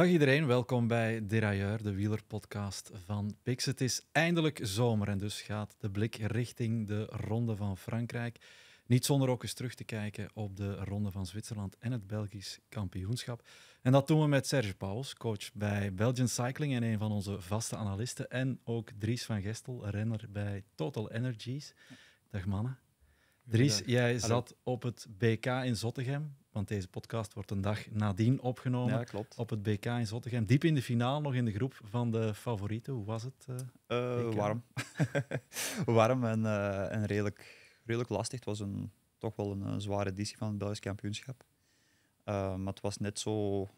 Dag iedereen, welkom bij Derailleur, de wielerpodcast van Pix. Het is eindelijk zomer en dus gaat de blik richting de Ronde van Frankrijk. Niet zonder ook eens terug te kijken op de Ronde van Zwitserland en het Belgisch kampioenschap. En dat doen we met Serge Pauls, coach bij Belgian Cycling en een van onze vaste analisten. En ook Dries van Gestel, renner bij Total Energies. Dag mannen. Dries, jij zat op het BK in Zottegem. Want deze podcast wordt een dag nadien opgenomen. Op het BK in Zottegem. Diep in de finale, nog in de groep van de favorieten. Hoe was het? Eh, eh, warm. warm eh, en, redelijk, redelijk lastig. Het was een, toch wel een, zware editie van het Belgisch kampioenschap. maar het was net zo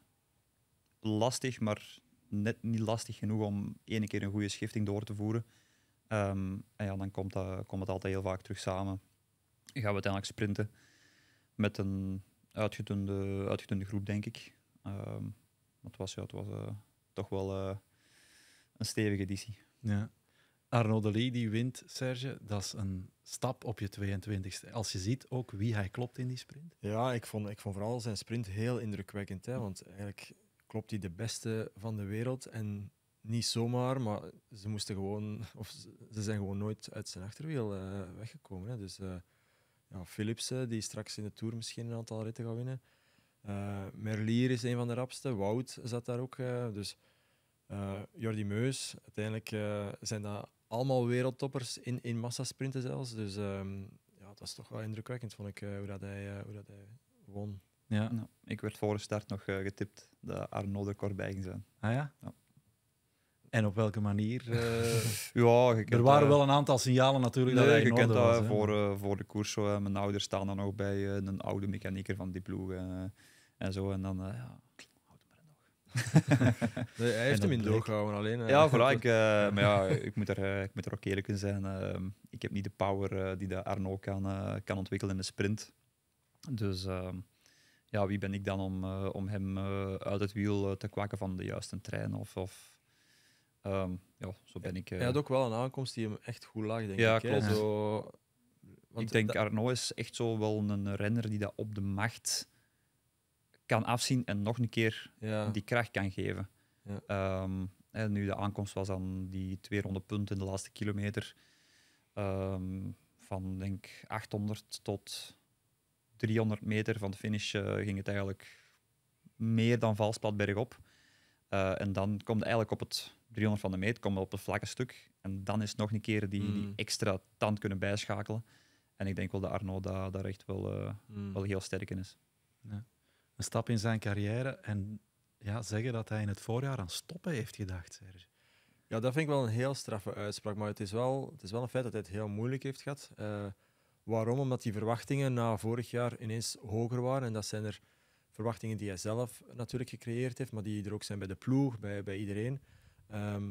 lastig, maar net niet lastig genoeg om één keer een goede schifting door te voeren. Ehm, en ja, dan komt, dat, komt het altijd heel vaak terug samen. Dan gaan we uiteindelijk sprinten met een uitgedunde, uitgedunde groep, denk ik. Um, het was, ja, het was eh, toch wel eh, een stevige editie. Ja. Arnaud Lee die wint, Serge, dat is een stap op je 22e. Als je ziet ook wie hij klopt in die sprint. Ja, ik vond, ik vond vooral zijn sprint heel indrukwekkend. Hè, want eigenlijk klopt hij de beste van de wereld. En niet zomaar, maar ze moesten gewoon, of ze zijn gewoon nooit uit zijn achterwiel eh, weggekomen. Hè. Dus ja, Philipsen, eh, die straks in de Tour misschien een aantal ritten gaat winnen. Eh, Merlier is een van de rapste. Wout zat daar ook. Uh, dus uh, Jordi Meus. Uiteindelijk zijn dat allemaal wereldtoppers in, in massasprinten zelfs. Dus um, ja, dat is toch wel indrukwekkend, vond ik, hoe, dat hij, hoe dat hij won. Ja. ik werd voor de start nog getipt dat Arnaud de kort bij ging zijn. Ah ja? ja. En op welke manier? Eh? ja, er waren eh, wel een aantal signalen natuurlijk. Nee, dat je kent dat was, voor, eh, voor de koers. mijn ouders staan dan nog bij een oude mechanieker van die ploeg. en zo. En dan, ja, houd hem er nog. hij heeft hem in doorgehouden alleen. ja, vooral. Ik, maar ja, ik moet er, ik moet er ook eerlijk in zijn. ik heb niet de power die de Arno kan, kan ontwikkelen in de sprint. Dus ehm, ja, wie ben ik dan om, om hem uit het wiel te kwakken van de juiste trein? Of, of Um, ja, zo ben ik. Uh... had ook wel een aankomst die hem echt goed lag, denk ik. Zo... Want ik denk, Arno is echt zo wel een renner die dat op de macht kan afzien en nog een keer die kracht kan geven. Ja. Ehm, nu de aankomst was aan die 200 punten in de laatste kilometer. Ehm, van denk 800 tot 300 meter van de finish uh, ging het eigenlijk meer dan valsplat bergop. Uh, en dan komt eigenlijk op het 300 van de meet, komen we op het vlakke stuk. En dan is het nog een keer die, die hmm. extra tand kunnen bijschakelen. En ik denk wel dat Arno daar, echt wel, eh, hmm. wel heel sterk in is. Ja. Een stap in zijn carrière en ja, zeggen dat hij in het voorjaar aan stoppen heeft gedacht, Serge. Ja, dat vind ik wel een heel straffe uitspraak. Maar het is wel, het is wel een feit dat hij het heel moeilijk heeft gehad. Eh, waarom? Omdat die verwachtingen na vorig jaar ineens hoger waren. En dat zijn er verwachtingen die hij zelf natuurlijk gecreëerd heeft, maar die er ook zijn bij de ploeg, bij, bij iedereen. Ehm,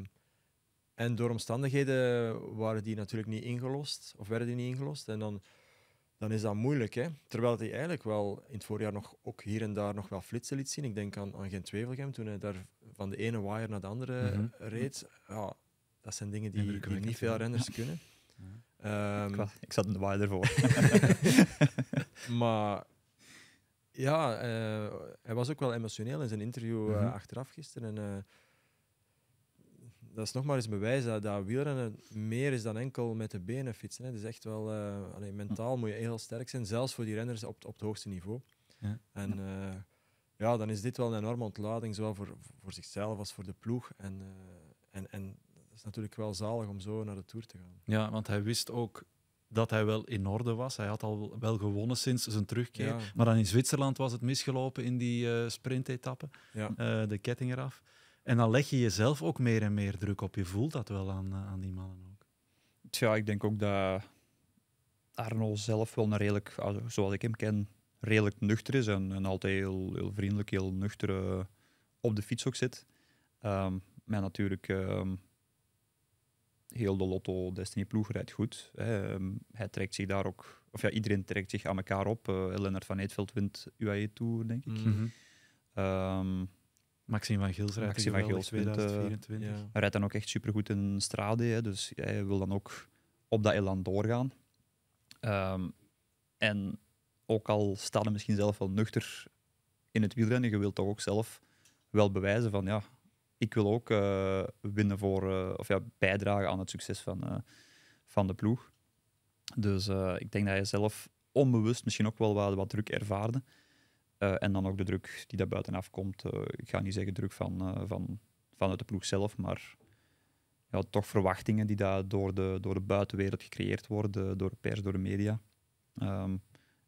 en door omstandigheden waren die natuurlijk niet ingelost, of werden die niet ingelost. En dan, dan is dat moeilijk. Hè? Terwijl hij eigenlijk wel in het voorjaar nog, ook hier en daar nog wel flitsen liet zien. Ik denk aan, aan gent toen hij daar van de ene wire naar de andere mhm. reed. Ja, dat zijn dingen die, die niet veel renners kunnen. Ehm, ik, zat in de wire ervoor. maar ja, eh, hij was ook wel emotioneel in zijn interview eh, mhm. achteraf gisteren. En, eh, dat is nogmaals bewijs dat, wielrennen meer is dan enkel met de benen fietsen. Het is echt wel, eh, alleen, mentaal moet je heel sterk zijn, zelfs voor die renners op, op het hoogste niveau. Ja. En ja, eh, dan is dit wel een enorme ontlading, zowel voor, voor zichzelf als voor de ploeg. En, uh, en, en dat is natuurlijk wel zalig om zo naar de Tour te gaan. Ja, want hij wist ook dat hij wel in orde was. Hij had al wel gewonnen sinds zijn terugkeer. Maar dan in Zwitserland was het misgelopen in die sprintetappe. Ja. de ketting eraf. En dan leg je jezelf ook meer en meer druk op. Je voelt dat wel aan, eh, aan die mannen ook. Tja, ik denk ook dat Arno zelf wel een redelijk, zoals ik hem ken, redelijk nuchter is. En, en altijd heel, heel, vriendelijk, heel nuchter eh, op de fiets ook zit. Um, ehm, maar natuurlijk, ehm, heel de Lotto Destiny ploeg rijdt goed. Hè. Ehm, hij trekt zich daar ook, of ja, iedereen trekt zich aan elkaar op. Uh, Lennart van Eetveld wint UAE Tour, denk ik. Mhm. Maxime van Gils rijdt Maxime van Gils 2024. Eh, hij rijdt dan ook echt supergoed in strade, hè, dus hij wil dan ook op dat elan doorgaan. Ehm, en ook al staan er misschien zelf wel nuchter in het wielrennen, je wilt toch ook zelf wel bewijzen van ja, ik wil ook uh, winnen voor, eh, of ja, bijdragen aan het succes van, van de ploeg. Dus ik denk dat je zelf onbewust misschien ook wel wat, wat druk ervaarde. Eh, en dan ook de druk die daar buitenaf komt. Eh, ik ga niet zeggen druk van, eh, van, vanuit de ploeg zelf, maar ja, toch verwachtingen die daar door de, door de buitenwereld gecreëerd worden, door de pers, door de media. Ehm,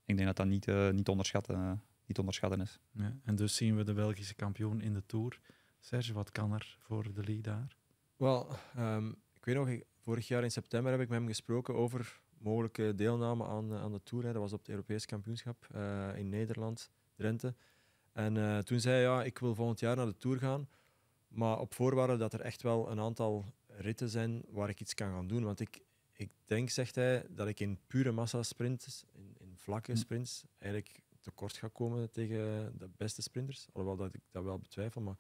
ik denk dat dat niet, niet, onderschatten, niet onderschatten is. Ja, en dus zien we de Belgische kampioen in de Tour. Serge, wat kan er voor de Lee daar? Wel, ehm, ik weet nog, vorig jaar in september heb ik met hem gesproken over mogelijke deelname aan, aan de Tour. Hè. Dat was op het Europees kampioenschap in Nederland. Drenthe. En eh, toen zei hij, ja, ik wil volgend jaar naar de Tour gaan, maar op voorwaarde dat er echt wel een aantal ritten zijn waar ik iets kan gaan doen. Want ik, ik denk, zegt hij, dat ik in pure massasprints, in, in vlakke hm. sprints, eigenlijk tekort ga komen tegen de beste sprinters. Alhoewel dat ik dat wel betwijfel, maar...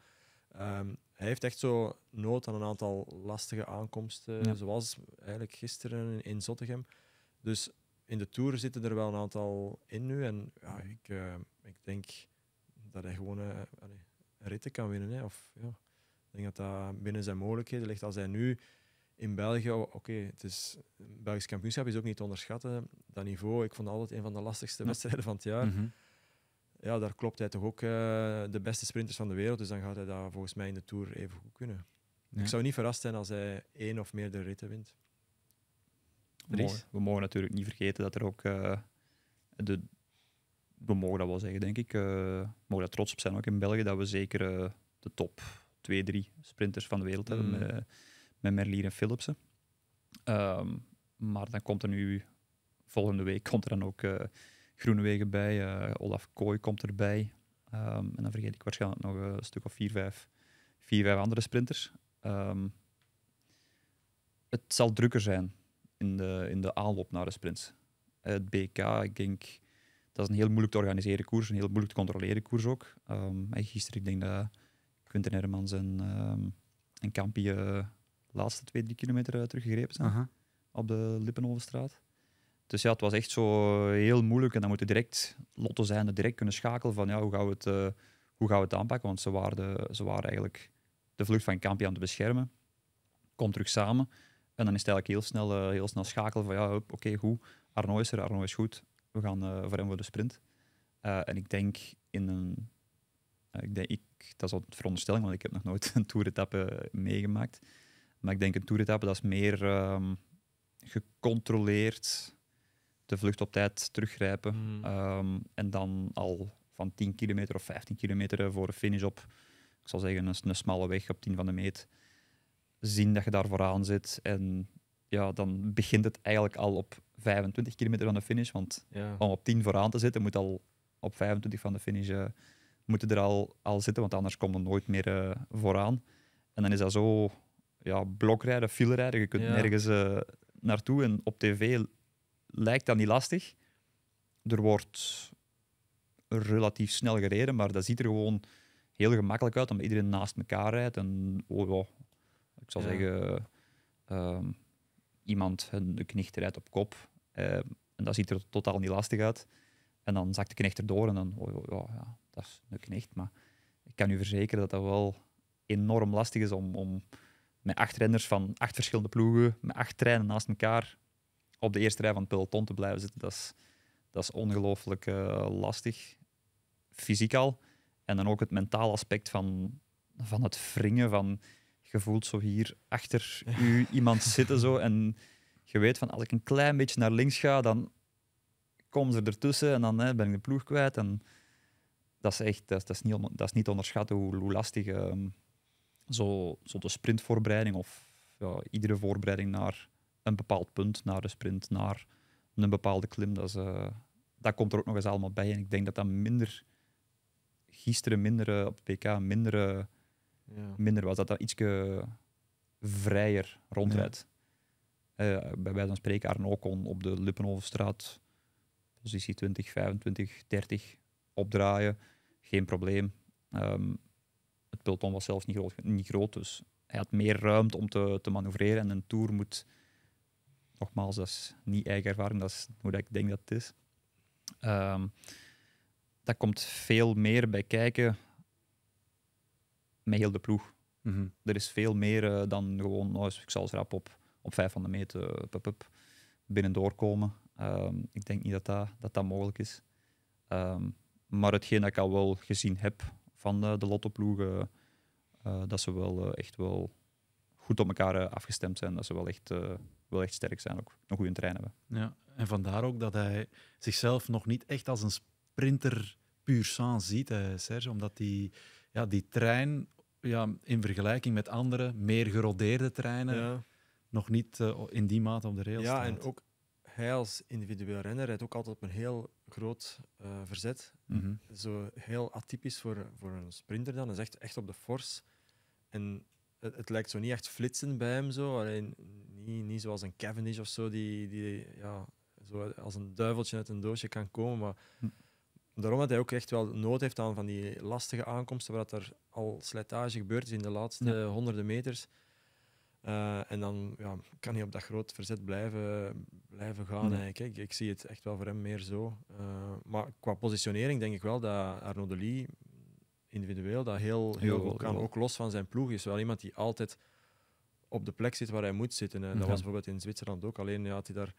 Ehm, hij heeft echt zo nood aan een aantal lastige aankomsten, zoals eigenlijk gisteren in, in Zottegem. Dus in de Tour zitten er wel een aantal in nu. En ja, ik, eh, ik denk dat hij gewoon uh, ritten kan winnen. Hè. Of, ja. Ik denk dat dat binnen zijn mogelijkheden ligt. Als hij nu in België, oh, oké, het, is, Belgisch kampioenschap is ook niet te onderschatten. Dat niveau, ik vond altijd een van de lastigste wedstrijden van het jaar. Mhm. Ja, daar klopt hij toch ook eh, de beste sprinters van de wereld. Dus dan gaat hij dat volgens mij in de Tour even goed kunnen. Ik zou niet verrast zijn als hij één of meerdere ritten wint. We mogen, natuurlijk niet vergeten dat er ook. Eh, de, we mogen dat wel zeggen, denk ik. Eh, we mogen daar trots op zijn ook in België dat we zeker eh, de top 2, 3 sprinters van de wereld hebben. Mm. Met, met Merlier en Philipsen. Ehm, maar dan komt er nu, volgende week komt er dan ook uh, Groenewegen bij, Olaf Kooi komt erbij. Ehm, en dan vergeet ik waarschijnlijk nog een stuk of vier, vijf, vier, vijf andere sprinters. Ehm, het zal drukker zijn in de, in de aanloop naar de sprint. Eh, het BK, ik denk, dat is een heel moeilijk te organiseren koers, een heel moeilijk te controleren koers ook. Um, gisteren, ik denk dat Quinten Hermans en, um, en Kampi de eh, laatste twee, drie kilometer eh, teruggegrepen zijn. Op de Lippenovenstraat. Dus ja, het was echt zo heel moeilijk. En dan moeten direct Lotto zijn, direct kunnen schakelen van ja, hoe gaan we het, hoe gaan we het aanpakken? Want ze waren, ze waren eigenlijk de vlucht van Kampi aan het beschermen. Kom terug samen. En dan is het eigenlijk heel snel, eh, heel snel schakelen van ja, oké, goed. Arno is er, Arno is goed. We gaan eh, voor hem voor de sprint. Eh, en ik denk in een ik denk, ik, dat is al een veronderstelling, want ik heb nog nooit een toeretappe meegemaakt. Maar ik denk een toeretappe, dat is meer ehm, gecontroleerd de vlucht op tijd teruggrijpen. Hmm. Ehm, en dan al van 10 kilometer of 15 kilometer voor de finish op, ik zal zeggen, een, een smalle weg op 10 van de meet zien dat je daar vooraan zit. En ja, dan begint het eigenlijk al op 25 kilometer van de finish. Want om op 10 vooraan te zitten, moet al op 25 van de finish uh, moeten er al, al zitten, want anders komen we nooit meer eh, vooraan. En dan is dat zo ja, blokrijden, filerijden. Je kunt nergens eh, naartoe. En op tv lijkt dat niet lastig. Er wordt relatief snel gereden, maar dat ziet er gewoon heel gemakkelijk uit, om iedereen naast elkaar rijdt. En oh, ik zal zeggen, ehm, iemand de knecht rijdt op kop eh, en dat ziet er totaal niet lastig uit. En dan zakt de knecht erdoor en dan, oh, oh, oh ja, dat is een knecht. Maar ik kan u verzekeren dat dat wel enorm lastig is om, om met acht renners van acht verschillende ploegen, met acht treinen naast elkaar, op de eerste rij van het peloton te blijven zitten. Dat is, dat is ongelooflijk eh, lastig, fysiek al. En dan ook het mentale aspect van, van het wringen, van je voelt zo hier achter u iemand zitten zo en je weet van als ik een klein beetje naar links ga, dan komen ze ertussen en dan hè, ben ik de ploeg kwijt. En dat is echt, dat, is, niet, dat is niet onderschatten hoe, hoe lastig ehm, zo, zo de sprintvoorbereiding of ja, iedere voorbereiding naar een bepaald punt, naar de sprint, naar een bepaalde klim, dat, is, eh, dat komt er ook nog eens allemaal bij. En ik denk dat dat minder, gisteren minder eh, op het PK, minder eh, minder was. Dat dan iets vrijer rondrijdt. Uh, bij wijze van spreken Arno op de Lippenhovenstraat positie 20, 25, 30 opdraaien. Geen probleem. Ehm, het peloton was zelfs niet groot, niet groot, dus hij had meer ruimte om te, te manoeuvreren. En een Tour moet, nogmaals, dat is niet eigen ervaring, dat is hoe ik denk dat het is. Um, dat komt veel meer bij kijken met heel de ploeg. Mhm. Er is veel meer eh, dan gewoon, nou, dus ik zal rap op, op 500 meter eh, pup, pup, binnendoor komen. Ehm, ik denk niet dat dat, dat, dat mogelijk is. Ehm, maar hetgeen dat ik al wel gezien heb van de, de lottoploegen, eh, dat ze wel echt wel goed op elkaar afgestemd zijn. Dat ze wel echt, wel echt sterk zijn, ook een goede trein hebben. Ja, en vandaar ook dat hij zichzelf nog niet echt als een sprinter puur sang ziet, hè, Serge, omdat die, ja, die trein ja, in vergelijking met andere, meer gerodeerde treinen, nog niet eh, in die mate op de rails ja, en ook hij als individueel renner rijdt ook altijd op een heel groot eh, verzet. Mhm. Zo heel atypisch voor, voor een sprinter dan. is echt, echt op de force En het, lijkt zo niet echt flitsen bij hem. Zo. Alleen niet, niet zoals een Cavendish of zo, die, die ja, zo als een duiveltje uit een doosje kan komen. Maar hm daarom dat hij ook echt wel nood heeft aan van die lastige aankomsten, waar dat er al slijtage gebeurd is in de laatste honderden meters. Eh, en dan ja, kan hij op dat groot verzet blijven, blijven gaan. Eigenlijk, ik, ik, zie het echt wel voor hem meer zo. Eh, maar qua positionering denk ik wel dat Arnaud Lee individueel dat heel, heel, goed kan. Ook los van zijn ploeg is wel iemand die altijd op de plek zit waar hij moet zitten. Dat was bijvoorbeeld in Zwitserland ook. Alleen ja, had hij daar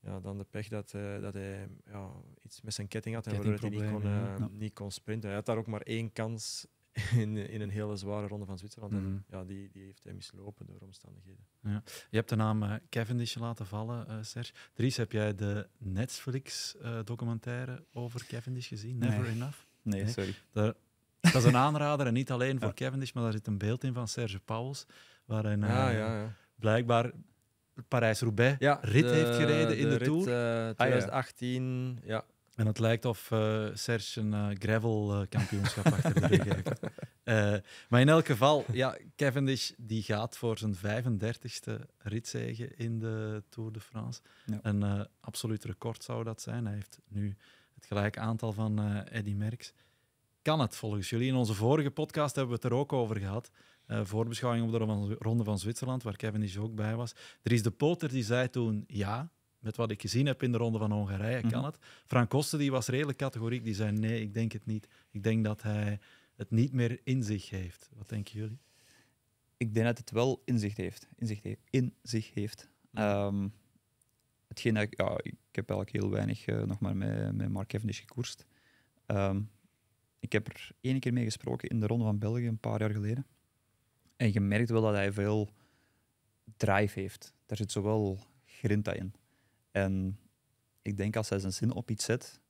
ja, dan de pech dat, eh, dat hij ja, iets met zijn ketting had en dat hij niet kon, eh, niet kon sprinten. Hij had daar ook maar één kans in, in een hele zware ronde van Zwitserland. En mhm. ja, die, die heeft hij mislopen door omstandigheden. Ja. Je hebt de naam eh, Cavendish laten vallen, Serge. Dries, heb jij de Netflix-documentaire over Cavendish gezien? Never Enough? Nee, sorry. dat is een aanrader en niet alleen voor ja. Cavendish, maar daar zit een beeld in van Serge Pauwels, waarin ah, ja, blijkbaar Parijs-Roubaix rit heeft gereden in de, Tour. 2018, eh, ah, ja. En het lijkt of eh, Serge een eh, gravel-kampioenschap achter de rug heeft. maar in elk geval, ja, Cavendish die gaat voor zijn 35e ritzege in de Tour de France. Een absoluut record zou dat zijn. Hij heeft nu het gelijk aantal van Eddy Merckx. Kan het volgens jullie? In onze vorige podcast hebben we het er ook over gehad. Eh, voorbeschouwing op de Ronde van Zwitserland, waar Kevin is ook bij was. Er is de Poter die zei toen ja, met wat ik gezien heb in de Ronde van Hongarije, kan mhm. het. Frank Kosten die was redelijk categoriek, die zei nee, ik denk het niet. Ik denk dat hij het niet meer in zich heeft. Wat denken jullie? Ik denk dat het wel inzicht heeft. In zich heeft. In zich heeft. Mhm. Ehm, hetgeen dat ik, ja, ik heb eigenlijk heel weinig eh, nog maar met, met Mark Cavendish gekoerst. Um, ik heb er één keer mee gesproken in de Ronde van België een paar jaar geleden. En je merkt wel dat hij veel drive heeft. Daar zit zowel grinta in. En ik denk als hij zijn zin op iets zet,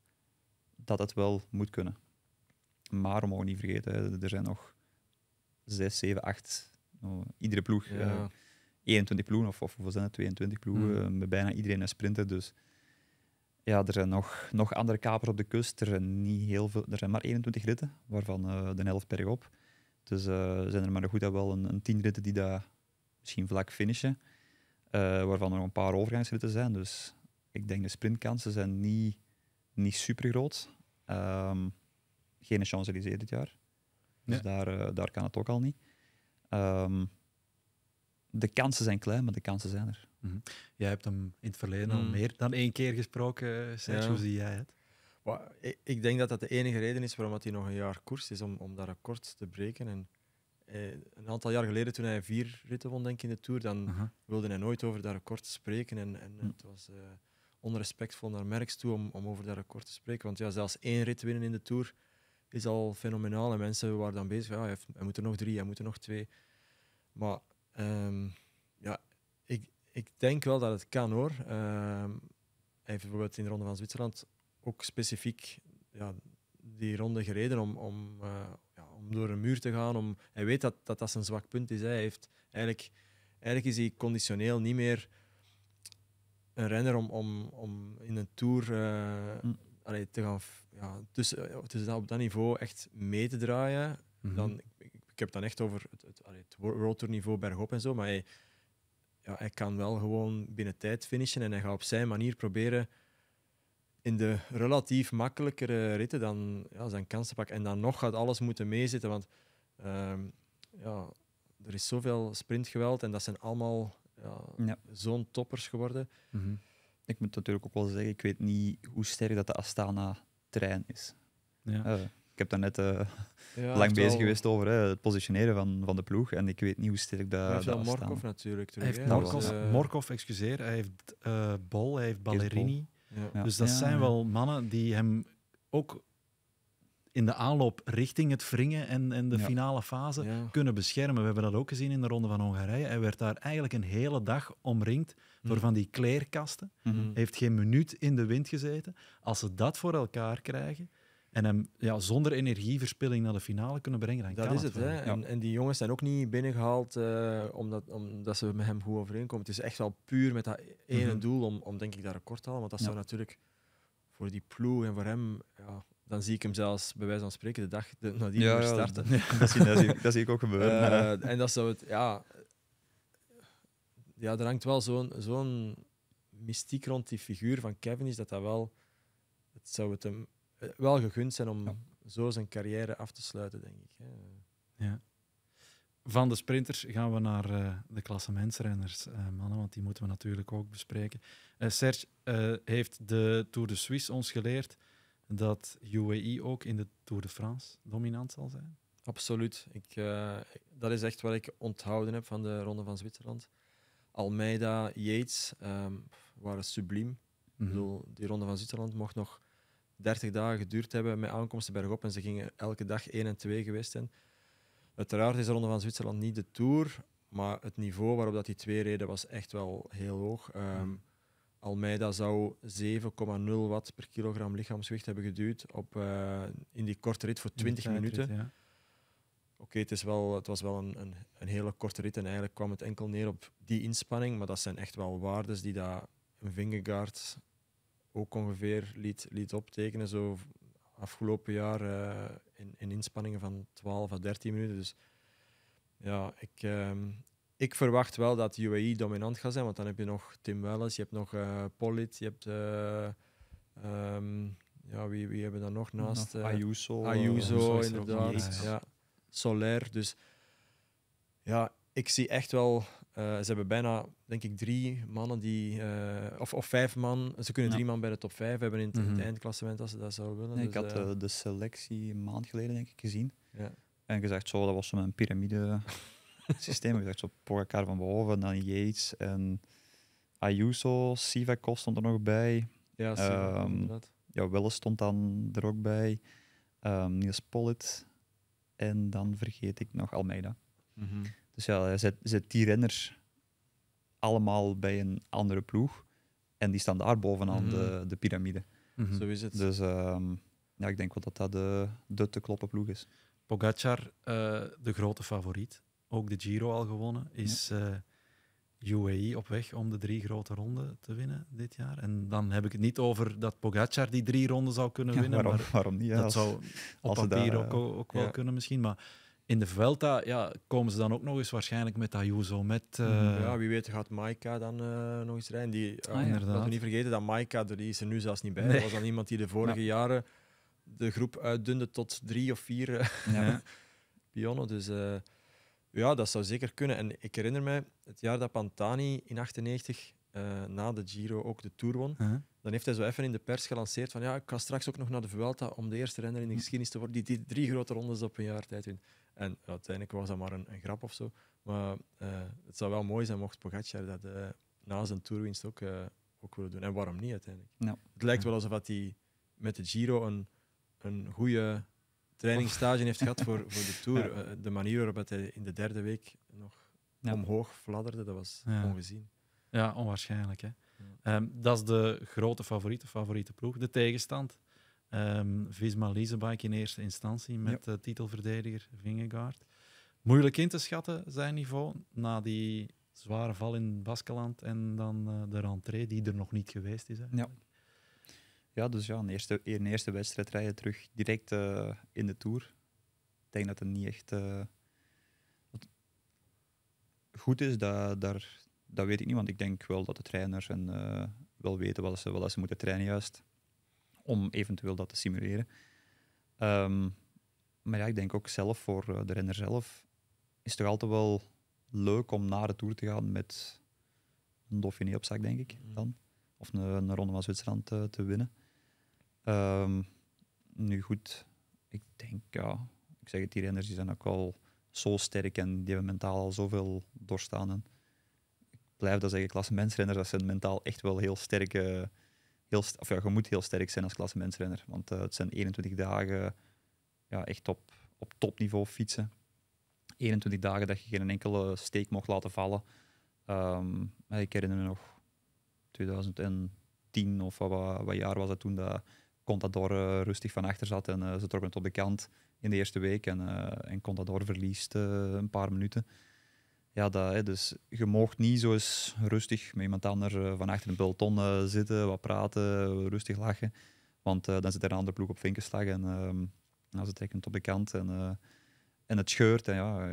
dat het wel moet kunnen. Maar we mogen niet vergeten, er zijn nog zes, zeven, acht. Oh, iedere ploeg, 21 eh, ploegen, of, zijn het 22 ploegen, mm. eh, bijna iedereen een sprinter. Dus ja, er zijn nog, nog andere kapers op de kust. Er zijn, niet heel veel, er zijn maar 21 ritten, waarvan eh, de helft per op. Dus uh, zijn er maar goed dat wel een, een tien ritten die daar misschien vlak finishen. Eh, waarvan er nog een paar overgangsritten zijn. Dus ik denk de sprintkansen zijn niet, niet super groot. Um, geen Champs-Élysées dit jaar. Dus daar, eh, daar kan het ook al niet. Ehm, de kansen zijn klein, maar de kansen zijn er. Mhm. Jij hebt hem in het verleden al mhm. meer dan één keer gesproken, Sergio, ja. zie jij het? Ik denk dat dat de enige reden is waarom hij nog een jaar koers is, om, om dat record te breken. En, eh, een aantal jaar geleden, toen hij vier ritten won denk ik, in de Tour, dan mhm. wilde hij nooit over dat record spreken. En, en het was eh, onrespectvol naar Merckx toe om, om over dat record te spreken. Want ja, zelfs één rit winnen in de Tour is al fenomenaal. En mensen waren dan bezig, ja, hij, heeft, moet er nog drie, hij moet er nog twee. Maar ehm, ja, ik, ik denk wel dat het kan hoor. Even ehm, hij heeft bijvoorbeeld in de Ronde van Zwitserland ook specifiek ja, die ronde gereden om, om, eh, ja, om door een muur te gaan. Om, hij weet dat, dat dat zijn zwak punt is. Hij heeft, eigenlijk, eigenlijk is hij conditioneel niet meer een renner om, om, om in een tour eh, mm. allee, te gaan ja, tussen, eh, tussen dat, op dat niveau echt mee te draaien. Mhm. dan, ik, ik, heb het dan echt over het, het, het world tour niveau bergop en zo. Maar hij, ja, hij kan wel gewoon binnen tijd finishen en hij gaat op zijn manier proberen in de relatief makkelijkere ritten dan ja, zijn kansen pakken. En dan nog gaat alles moeten meezitten, want ehm, ja, er is zoveel sprintgeweld en dat zijn allemaal ja, zo'n toppers geworden. Mhm. Ik moet natuurlijk ook wel zeggen, ik weet niet hoe sterk dat de Astana-trein is. Ja. Eh, ik heb daar net eh, lang bezig geweest over hè, het positioneren van, van de ploeg en ik weet niet hoe sterk dat, hij heeft Morkov natuurlijk Hij heeft eh, Morkov, excuseer, hij heeft Bol, hij heeft Ballerini. Ja. Dus dat zijn wel mannen die hem ook in de aanloop richting het wringen en, de finale fase kunnen beschermen. We hebben dat ook gezien in de Ronde van Hongarije. Hij werd daar eigenlijk een hele dag omringd door mhm. van die kleerkasten. Mm Heeft geen minuut in de wind gezeten. Als ze dat voor elkaar krijgen, en hem ja, zonder energieverspilling naar de finale kunnen brengen. Dan dat kan is het. hè? En, en, die jongens zijn ook niet binnengehaald uh, omdat, omdat ze met hem goed overeenkomen. Het is echt wel puur met dat ene mhm. doel om, om denk ik dat record te halen. Want dat zou natuurlijk voor die ploeg en voor hem. Ja, dan zie ik hem zelfs bij wijze van spreken de dag de, nadien ja, starten. Dat zie, dat, dat, zie, ik ook gebeuren. Eh, en dat zou het, ja. Ja, er hangt wel zo'n zo'n mystiek rond die figuur van Kevin. Is dat dat wel. Het zou het hem wel gegund zijn om zo zijn carrière af te sluiten, denk ik. Ja. Van de sprinters gaan we naar eh, de klassementsrenners, uh, mannen, want die moeten we natuurlijk ook bespreken. Eh, Serge heeft de Tour de Suisse ons geleerd dat UAE ook in de Tour de France dominant zal zijn? Absoluut. Ik, dat is echt wat ik onthouden heb van de Ronde van Zwitserland. Almeida, Yates ehm, waren subliem. Mhm. die Ronde van Zwitserland mocht nog 30 dagen geduurd hebben met aankomsten bergop. En ze gingen elke dag 1 en 2 geweest zijn. Uiteraard is de Ronde van Zwitserland niet de Tour, maar het niveau waarop dat die twee reden was echt wel heel hoog. Um, Almeida zou 7,0 watt per kilogram lichaamsgewicht hebben geduwd op, eh, in die korte rit voor 20 minuten. Oké, het, is wel, het was wel een, een, een, hele korte rit en eigenlijk kwam het enkel neer op die inspanning. Maar dat zijn echt wel waardes die daar een Vingegaard ook ongeveer liet, liet optekenen. Zo afgelopen jaar eh, in, in, inspanningen van 12 à 13 minuten. Dus ja, ik, ehm, ik verwacht wel dat UAE dominant gaat zijn, want dan heb je nog Tim Welles, je hebt nog uh, Polit, je hebt. Eh, ehm, ja, wie, wie hebben we dan nog naast? Ayuso. Ayuso, inderdaad. Ja. Soler. Dus ja, ik zie echt wel eh, ze hebben bijna, denk ik, drie mannen die, eh, of, of vijf man. Ze kunnen drie man bij de top vijf hebben in het, mhm. eindklassement als ze dat zouden willen. ik dus, had eh, de selectie een maand geleden, denk ik, gezien. Ja. En gezegd, zo, dat was zo'n piramide systeem. ik dacht zo, elkaar van boven, dan Yates en Ayuso, Sivakov stond er nog bij. Ja, Sivakov, ehm, Ja, Welles stond dan er ook bij. Ehm, Niels Pollitt. En dan vergeet ik nog Almeida. Mm dus ja, zet, zet die renners allemaal bij een andere ploeg. En die staan daar bovenaan de, mhm. de piramide. Mhm. Zo is het. Dus ehm, ja, ik denk wel dat dat de, de te kloppen ploeg is. Pogacar, eh, de grote favoriet, ook de Giro al gewonnen, is ja. Eh, UAE op weg om de drie grote ronden te winnen dit jaar. En dan heb ik het niet over dat Pogacar die drie ronden zou kunnen winnen. waarom, maar waarom niet? Dat als, zou op papier daar, ook, eh, ook wel kunnen misschien. Maar in de Vuelta ja, komen ze dan ook nog eens waarschijnlijk met Ayuso, met... Mhm. Eh, ja, wie weet gaat Maika dan eh, nog eens rijden. Die, inderdaad. Ah, eh, laten we niet vergeten dat Maika, die is er nu zelfs niet bij. Dat was dan iemand die de vorige jaren de groep uitdunde tot drie of vier ja. pionnen. Dus ja, dat zou zeker kunnen. En ik herinner mij, het jaar dat Pantani in 98 eh, na de Giro ook de Tour won. Uh-huh. Dan heeft hij zo even in de pers gelanceerd van ja, ik ga straks ook nog naar de Vuelta om de eerste renner in de hm. geschiedenis te worden die, die drie grote rondes op een jaar tijd wint. En uiteindelijk was dat maar een, grap of zo. Maar eh, het zou wel mooi zijn mocht Pogacar dat eh, na zijn Tourwinst ook, ook willen doen. En waarom niet uiteindelijk? Nou. Het lijkt wel alsof hij met de Giro een, een goede trainingstage heeft gehad voor, voor de Tour. de manier waarop hij in de derde week nog omhoog fladderde, dat was ongezien. Ja, onwaarschijnlijk. Hè? Ehm, dat is de grote favoriete, favoriete ploeg, de tegenstand. Um, Visma Liesebike in eerste instantie met de eh, titelverdediger Vingegaard. Moeilijk in te schatten, zijn niveau, na die zware val in Baskeland en dan eh, de rentrée die er nog niet geweest is. Eigenlijk. Ja. Ja, dus ja, een eerste, een eerste wedstrijd rijden terug direct eh, in de Tour. Ik denk dat het niet echt goed is dat daar dat weet ik niet, want ik denk wel dat de trainers en, eh, wel weten wat ze, ze moeten trainen juist, om eventueel dat te simuleren. Ehm, maar ja, ik denk ook zelf, voor eh, de renner zelf, is het toch altijd wel leuk om naar de Tour te gaan met een Dauphiné op zak, denk ik, mm-hmm. dan. Of een, een Ronde van Zwitserland te, te winnen. Ehm, nu goed, ik denk, ja, ik zeg het, die renners die zijn ook al zo sterk en die hebben mentaal al zoveel doorstaan. En, blijf dat zeggen, klassementsrenners, dat zijn mentaal echt wel heel sterk. Eh, heel of ja, je moet heel sterk zijn als klassementsrenner, want eh, het zijn 21 dagen ja, echt op, op topniveau fietsen. 21 dagen dat je geen enkele steek mocht laten vallen. Ehm, ik herinner me nog 2010 of wat, wat jaar was dat toen dat Contador eh, rustig van achter zat en uh, ze trokken de kant in de eerste week. En, uh, en Contador verliest een paar minuten ja, dat, hè, dus je moogt niet zo eens rustig met iemand anders eh, van achter een peloton eh, zitten, wat praten, rustig lachen. Want eh, dan zit er een andere ploeg op vinkenslag en ehm, dan zit op de kant en, en het scheurt. En ja,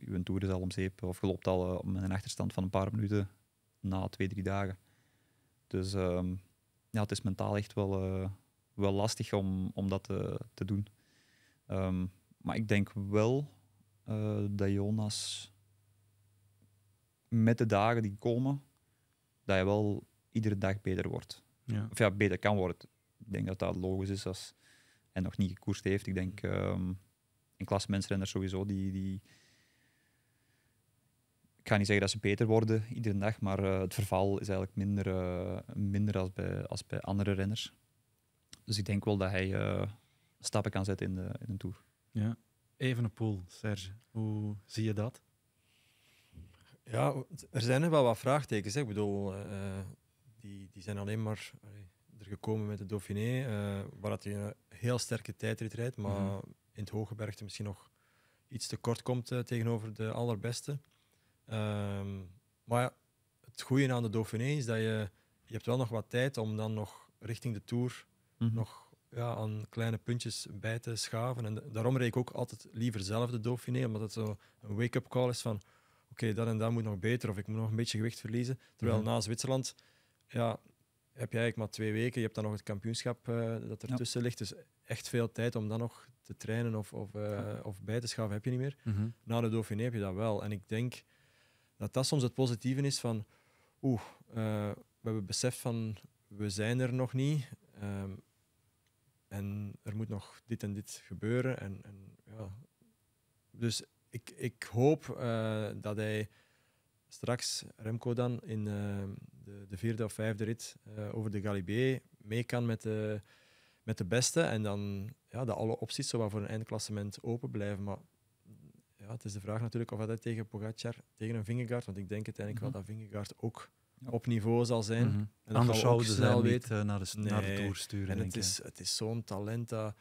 je toer is al om zeep of je loopt al met een achterstand van een paar minuten na twee, drie dagen. Dus ehm, ja, het is mentaal echt wel, wel lastig om, om dat te, te doen. Ehm, maar ik denk wel dat Jonas met de dagen die komen, dat je wel iedere dag beter wordt. Ja. Of ja, beter kan worden. Ik denk dat dat logisch is als hij nog niet gekoerst heeft. Ik denk um, ehm, in mensenrenners sowieso die, die. Ik ga niet zeggen dat ze beter worden iedere dag, maar eh, het verval is eigenlijk minder, uh, minder als, bij, als bij andere renners. Dus ik denk wel dat hij eh, stappen kan zetten in de, in de Tour. Ja. Even een pool, Serge. Hoe zie je dat? Ja, er zijn wel wat vraagtekens. Ik bedoel, eh, eh, die, die zijn alleen maar er gekomen met de Dauphiné, uh, waar hij een heel sterke tijdrit rijdt, maar mhm. in het hoge bergte misschien nog iets te kort komt tegenover de allerbeste. Ehm, maar het goede aan de Dauphiné is dat je, je hebt wel nog wat tijd om dan nog richting de Tour mhm. nog ja, aan kleine puntjes bij te schaven. En daarom reed ik ook altijd liever zelf de Dauphiné, omdat het zo een wake-up call is van oké, dat en dat moet nog beter of ik moet nog een beetje gewicht verliezen. Terwijl na Zwitserland ja, heb je eigenlijk maar twee weken. Je hebt dan nog het kampioenschap eh, dat ertussen ja. ligt. Dus echt veel tijd om dan nog te trainen of, of, eh, of bij te schaven heb je niet meer. Mhm. Na de Dauphiné heb je dat wel. En ik denk dat dat soms het positieve is van... Oeh, eh, we hebben beseft van we zijn er nog niet. Ehm, en er moet nog dit en dit gebeuren. En, en ja. Dus ik, ik hoop eh, dat hij straks, Remco dan, in eh, de, de, vierde of vijfde rit eh, over de Galibier mee kan met de, met de beste. En dan ja, dat alle opties zowel voor een eindklassement open blijven. Maar ja, het is de vraag natuurlijk of hij tegen Pogacar, tegen een Vingegaard, want ik denk uiteindelijk mm wel mhm. dat Vingegaard ook op niveau zal zijn. Mhm. en Anders zouden ze snel weten. naar de, nee. naar de Tour sturen. En het, is, het is zo'n talent dat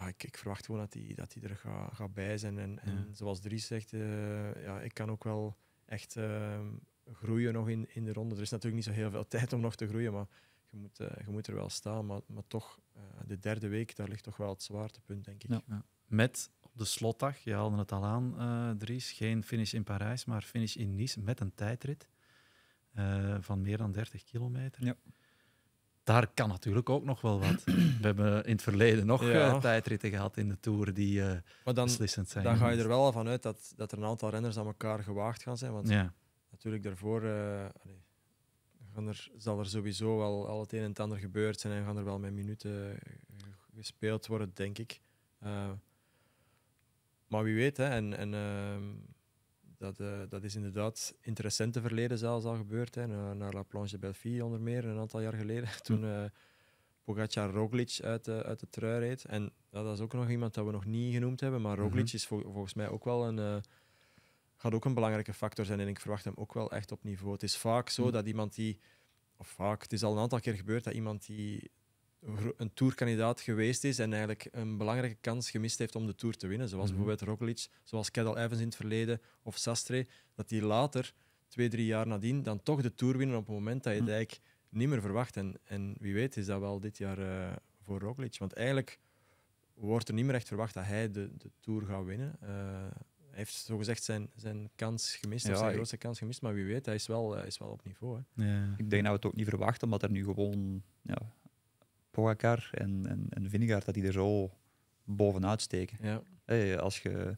Ah, ik, verwacht gewoon dat hij dat die er gaat ga bij zijn. En, en, zoals Dries zegt, eh, ja, ik kan ook wel echt ehm, groeien nog in, in de ronde. Er is natuurlijk niet zo heel veel tijd om nog te groeien, maar je moet, eh, je moet er wel staan. Maar, maar toch, eh, de derde week, daar ligt toch wel het zwaartepunt, denk ik. Ja. Met op de slotdag, je haalde het al aan, Dries, geen finish in Parijs, maar finish in Nice met een tijdrit van meer dan 30 kilometer. Ja daar kan natuurlijk ook nog wel wat. We hebben in het verleden nog ja. Eh, tijdritten gehad in de Tour die eh, beslissend zijn. Dan ga je er wel vanuit van uit dat, dat er een aantal renners aan elkaar gewaagd gaan zijn. Want natuurlijk daarvoor eh, zal er sowieso wel al het een en ander gebeurd zijn en gaan er wel met minuten gespeeld worden, denk ik. maar wie weet, hè. En, en ehm, dat, eh, dat is inderdaad in het verleden zelfs al gebeurd. Hè. Naar, La Planche de Belfie onder meer, een aantal jaar geleden. Toen uh, Pogacar Roglic uit de, uit de trui reed. En dat is ook nog iemand dat we nog niet genoemd hebben. Maar Roglic mhm. is volgens mij ook wel een... Eh, gaat ook een belangrijke factor zijn. En ik verwacht hem ook wel echt op niveau. Het is vaak zo mhm. dat iemand die... Of vaak, het is al een aantal keer gebeurd dat iemand die een tourkandidaat geweest is en eigenlijk een belangrijke kans gemist heeft om de tour te winnen. Zoals mhm. bijvoorbeeld Roglic, zoals Kedal Evans in het verleden of Sastre. Dat die later, twee, drie jaar nadien, dan toch de tour winnen op het moment dat je mm niet meer verwacht. En, en wie weet is dat wel dit jaar eh, voor Roglic. Want eigenlijk wordt er niet meer echt verwacht dat hij de, de tour gaat winnen. Eh, hij heeft zogezegd zijn, zijn kans gemist, of zijn grootste kans gemist. Maar wie weet, hij is wel, eh, is wel op niveau. Ja. Ik denk dat we het ook niet verwachten, omdat er nu gewoon ja, Pogacar en, en, en dat die er zo bovenuit steken. Ja. als je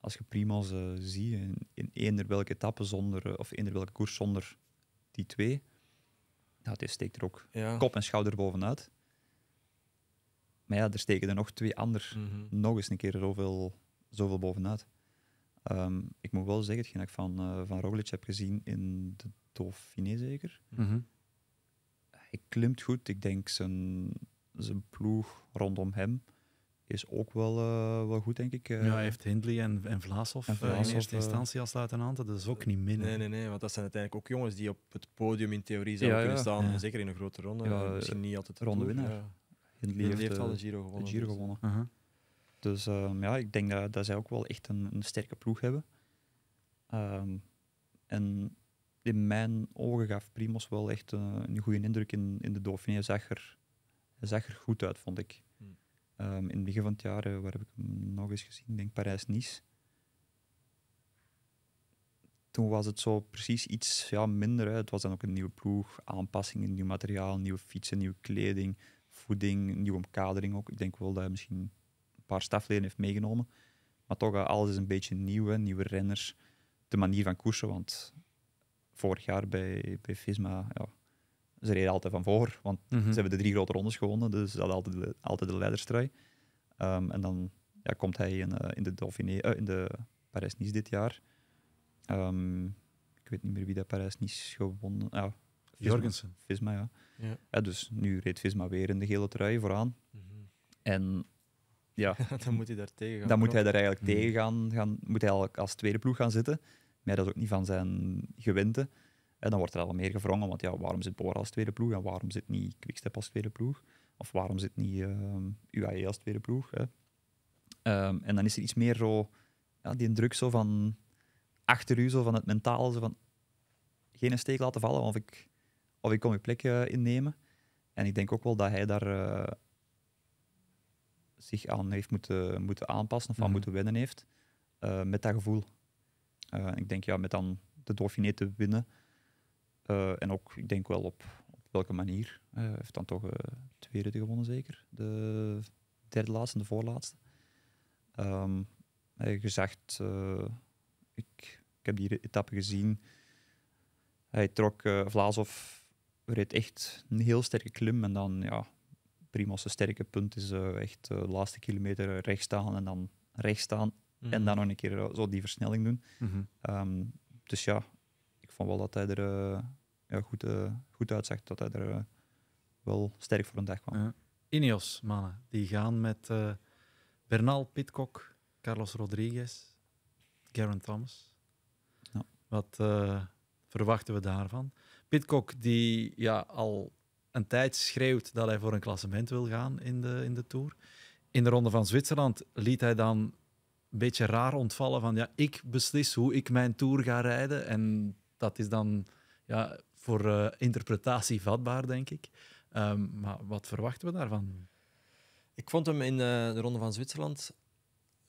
als je Primoz eh, ziet in, in eender welke etappe zonder, eh, of eender welke koers zonder die twee, nou, die steekt er ook kop en schouder bovenuit. Maar ja, er steken er nog twee ander mhm. nog eens een keer zoveel, zoveel bovenuit. Um, ik moet wel zeggen, hetgeen ik van, uh, van Roglic heb gezien in de Dauphiné zeker, mm ik klimt goed. Ik denk zijn, zijn ploeg rondom hem is ook wel, eh, wel goed, denk ik. Eh. ja, hij heeft Hindley en, en eh, in eerste uh, instantie als aantal Dat is ook niet minder. Nee, nee, nee, want dat zijn uiteindelijk ook jongens die op het podium in theorie zouden kunnen staan. Zeker in een grote ronde. Ja, misschien niet altijd ronde winnaar. Hindley, heeft, heeft, al de Giro gewonnen. Giro dus. dus ehm, ja, ik denk dat, dat zij ook wel echt een, een sterke ploeg hebben. Ehm, en in mijn ogen gaf Primos wel echt eh, een goede indruk in, in de Dauphiné. Hij zag, er, zag er goed uit, vond ik. Hm. Ehm, in het begin van het jaar, eh, waar heb ik hem nog eens gezien? Ik denk Parijs-Nice. Toen was het zo precies iets ja, minder. Het was dan ook een nieuwe ploeg, aanpassingen, nieuw materiaal, nieuwe fietsen, nieuwe kleding, voeding, nieuwe omkadering ook. Ik denk wel dat hij misschien een paar stafleden heeft meegenomen. Maar toch, eh, alles is een beetje nieuw, nieuwe renners. De manier van koersen, want vorig jaar bij, bij Visma, ja, ze reden altijd van voor, want mhm. ze hebben de drie grote rondes gewonnen, dus ze hadden altijd de, altijd de leiderstrui. Ehm, en dan ja, komt hij in, eh, in de Dauphiné, eh, in de Parijs-Nice dit jaar. Ehm, ik weet niet meer wie dat Parijs-Nice gewonnen ja, Jorgensen. Visma, ja. ja. ja. Dus nu reed Visma weer in de gele trui vooraan. Mhm. En ja... dan moet hij daar tegen gaan. Dan moet hij daar eigenlijk mhm. tegen gaan, gaan, moet hij eigenlijk als tweede ploeg gaan zitten mij dat ook niet van zijn gewinten. En dan wordt er al meer gevrongen, want ja, waarom zit Bora als tweede ploeg en waarom zit niet Quickstep als tweede ploeg? Of waarom zit niet ehm, UAE als tweede ploeg? Hè? Ehm, en dan is er iets meer zo, ja, die druk zo van achter u, zo van het mentale, zo van geen steek laten vallen of ik, of ik kom mijn plek eh, innemen. En ik denk ook wel dat hij daar eh, zich aan heeft moeten, moeten aanpassen of aan mhm. moeten winnen heeft. Eh, met dat gevoel. Eh, ik denk ja, met dan de Dauphiné te winnen. Eh, en ook, ik denk wel op, op welke manier. Uh, heeft dan toch twee ritten gewonnen, zeker. De derde laatste en de voorlaatste. Um, gezegd, ik, ik, heb die etappe gezien. Hij trok Vlaasov, reed echt een heel sterke klim. En dan, ja, prima, zijn sterke punt is echt de laatste kilometer rechts staan en dan rechts staan en mhm. dan nog een keer eh, zo die versnelling doen. Mhm. Ehm, dus ja, ik vond wel dat hij er eh, ja, goed, uh, goed uitzag. Dat hij er wel sterk voor een dag kwam. Ineos, mannen, die gaan met Bernal, Pitcock, Carlos Rodriguez, Garen Thomas. Wat verwachten we daarvan? Pitcock, die ja, al een tijd schreeuwt dat hij voor een klassement wil gaan in de, in de Tour. In de Ronde van Zwitserland liet hij dan beetje raar ontvallen van ja, ik beslis hoe ik mijn tour ga rijden. En dat is dan ja, voor eh, interpretatie vatbaar, denk ik. Ehm, maar wat verwachten we daarvan? Ik vond hem in eh, de Ronde van Zwitserland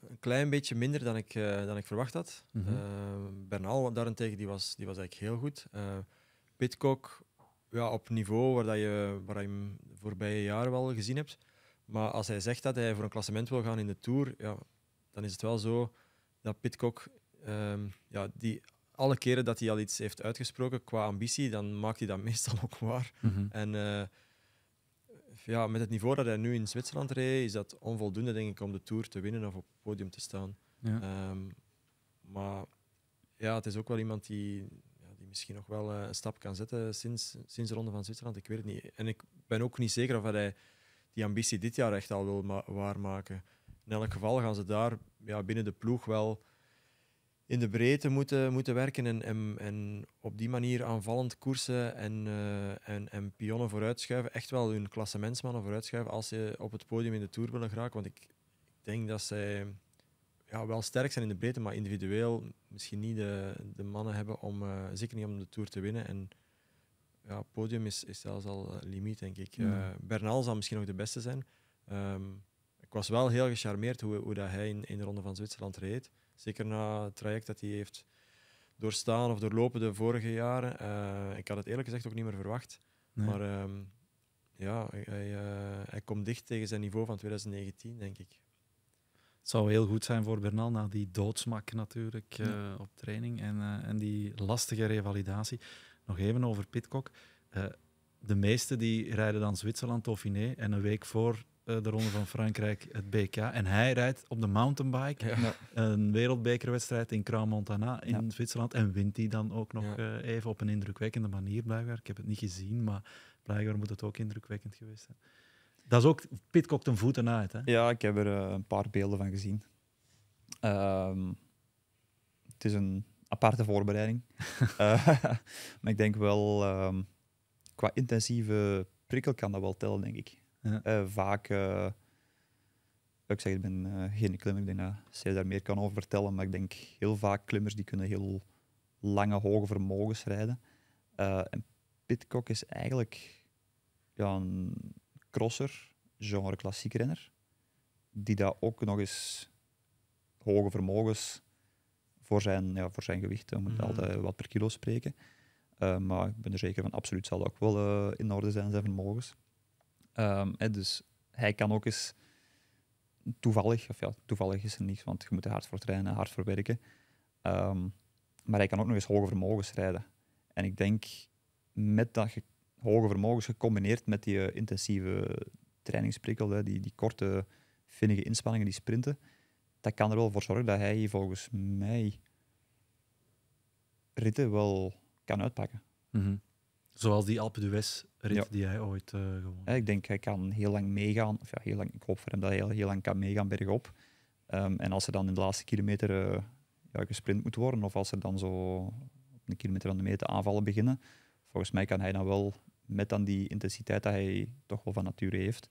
een klein beetje minder dan ik, eh, dan ik verwacht had. Mm Bernal daarentegen, die was, die was eigenlijk heel goed. Pitcock ja, op niveau waar, dat je, waar je hem de voorbije jaren wel gezien hebt. Maar als hij zegt dat hij voor een klassement wil gaan in de Tour, ja, dan is het wel zo dat Pitcock, um, ja, die, alle keren dat hij al iets heeft uitgesproken qua ambitie, dan maakt hij dat meestal ook waar. Mhm. En eh, ja, met het niveau dat hij nu in Zwitserland reed, is dat onvoldoende, denk ik, om de Tour te winnen of op het podium te staan. Ehm, maar ja, het is ook wel iemand die, ja, die misschien nog wel eh, een stap kan zetten sinds, sinds de Ronde van Zwitserland. Ik weet het niet. En ik ben ook niet zeker of hij die ambitie dit jaar echt al wil waarmaken. In elk geval gaan ze daar ja, binnen de ploeg wel in de breedte moeten, moeten werken en, en, op die manier aanvallend koersen en, uh, en, en pionnen vooruitschuiven. Echt wel hun klassementsmannen vooruitschuiven als ze op het podium in de Tour willen geraken. Want ik, denk dat zij ja, wel sterk zijn in de breedte, maar individueel misschien niet de, de mannen hebben om, eh, zeker niet om de Tour te winnen. En ja, podium is, is zelfs al eh, limiet, denk ik. Mm. Bernal zal misschien nog de beste zijn. Ehm, ik was wel heel gecharmeerd hoe, hoe dat hij in, in de Ronde van Zwitserland reed. Zeker na het traject dat hij heeft doorstaan of doorlopen de vorige jaren. Eh, ik had het eerlijk gezegd ook niet meer verwacht. Maar ehm, ja, hij, eh, hij komt dicht tegen zijn niveau van 2019, denk ik. Het zou heel goed zijn voor Bernal na die doodsmak natuurlijk eh, op training en, en die lastige revalidatie. Nog even over Pitcock. de meesten die rijden dan Zwitserland Dauphiné en een week voor eh, de Ronde van Frankrijk, het BK. En hij rijdt op de mountainbike een wereldbekerwedstrijd in Crans Montana in Zwitserland. En wint die dan ook nog eh, even op een indrukwekkende manier, blijkbaar. Ik heb het niet gezien, maar blijkbaar moet het ook indrukwekkend geweest zijn. Dat is ook Pitcock ten voeten uit. Hè? Ja, ik heb er eh, een paar beelden van gezien. Ehm, het is een aparte voorbereiding. maar ik denk wel, ehm, qua intensieve prikkel kan dat wel tellen, denk ik. Eh, vaak, eh, ik zeg, ik ben eh, geen klimmer, ik denk dat zij daar meer kan over vertellen, maar ik denk heel vaak klimmers die kunnen heel lange, hoge vermogens rijden. en Pitcock is eigenlijk ja, een crosser, genre klassiek renner, die daar ook nog eens hoge vermogens voor zijn, ja, voor zijn gewicht. We moeten mm. altijd wat per kilo spreken. maar ik ben er zeker van, absoluut zal dat ook wel in orde zijn, zijn vermogens. Ehm, dus hij kan ook eens toevallig, of ja, toevallig is er niets want je moet er hard voor trainen, hard voor werken. Ehm, maar hij kan ook nog eens hoge vermogens rijden. En ik denk met dat ge- hoge vermogens gecombineerd met die eh, intensieve trainingsprikkel, hè, die, die korte, vinnige inspanningen, die sprinten, dat kan er wel voor zorgen dat hij volgens mij ritten wel kan uitpakken. Mhm. Zoals die Alpe d'Huez rit die hij ooit uh, gewonnen heeft. Ik denk hij kan heel lang meegaan. Of ja, heel lang, ik hoop voor hem dat hij heel, heel lang kan meegaan bergop. Um, en als er dan in de laatste kilometer uh, ja, gesprint moet worden, of als er dan zo op een kilometer van de meter aanvallen beginnen, volgens mij kan hij dan wel met dan die intensiteit dat hij toch wel van nature heeft,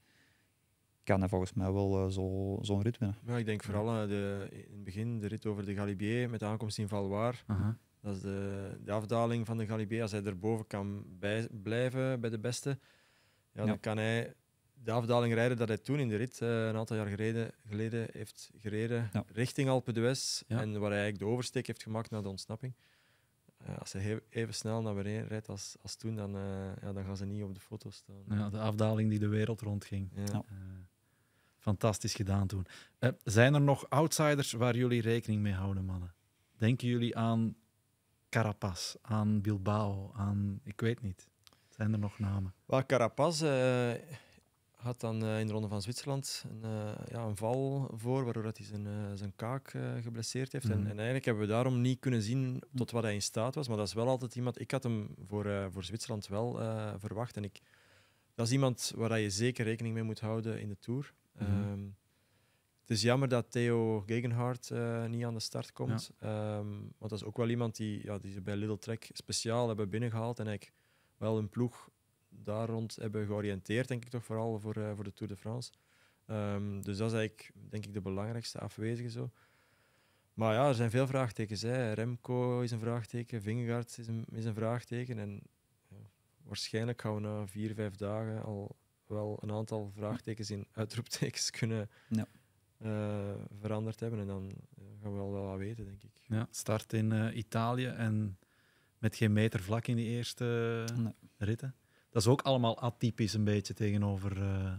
kan hij volgens mij wel eh, zo, zo'n rit winnen. Ja, ik denk vooral de, in het begin de rit over de Galibier met de aankomst in Valois -huh dat is de, de afdaling van de Galibier. Als hij erboven kan blijven bij de beste, ja, dan kan hij de afdaling rijden dat hij toen in de rit eh, een aantal jaar geleden heeft gereden richting Alpe d'Huez. Ja. En waar hij eigenlijk de oversteek heeft gemaakt naar de ontsnapping. Eh, als hij even snel naar beneden rijdt als, als toen, dan, eh, ja, dan gaan ze niet op de foto staan. Ja, de afdaling die de wereld rondging. Ja. fantastisch gedaan toen. zijn er nog outsiders waar jullie rekening mee houden, mannen? Denken jullie aan Carapaz, aan Bilbao, aan ik weet niet. Zijn er nog namen? Well, Carapaz eh, had dan eh, in de Ronde van Zwitserland een, eh, ja, een val voor, waardoor hij zijn, zijn kaak geblesseerd heeft. Mhm. En, eigenlijk hebben we daarom niet kunnen zien tot wat hij in staat was. Maar dat is wel altijd iemand... Ik had hem voor, voor Zwitserland wel verwacht. En ik, dat is iemand waar je zeker rekening mee moet houden in de Tour. Mm. Het is jammer dat Theo Gegenhardt eh, niet aan de start komt. Ehm, want dat is ook wel iemand die, ja, die ze bij Little Trek speciaal hebben binnengehaald. En ik wel een ploeg daar rond hebben georiënteerd, denk ik toch, vooral voor, eh, voor de Tour de France. Ehm, dus dat is eigenlijk, denk ik, de belangrijkste afwezige zo. Maar ja, er zijn veel vraagtekens. Hè. Remco is een vraagteken, Vingegaard is een, is een vraagteken. En waarschijnlijk gaan we na vier, vijf dagen al wel een aantal vraagtekens in uitroeptekens kunnen... Ja eh, veranderd hebben. En dan eh, gaan we wel wat weten, denk ik. Ja, start in eh, Italië en met geen meter vlak in die eerste ritten. Dat is ook allemaal atypisch een beetje tegenover uh,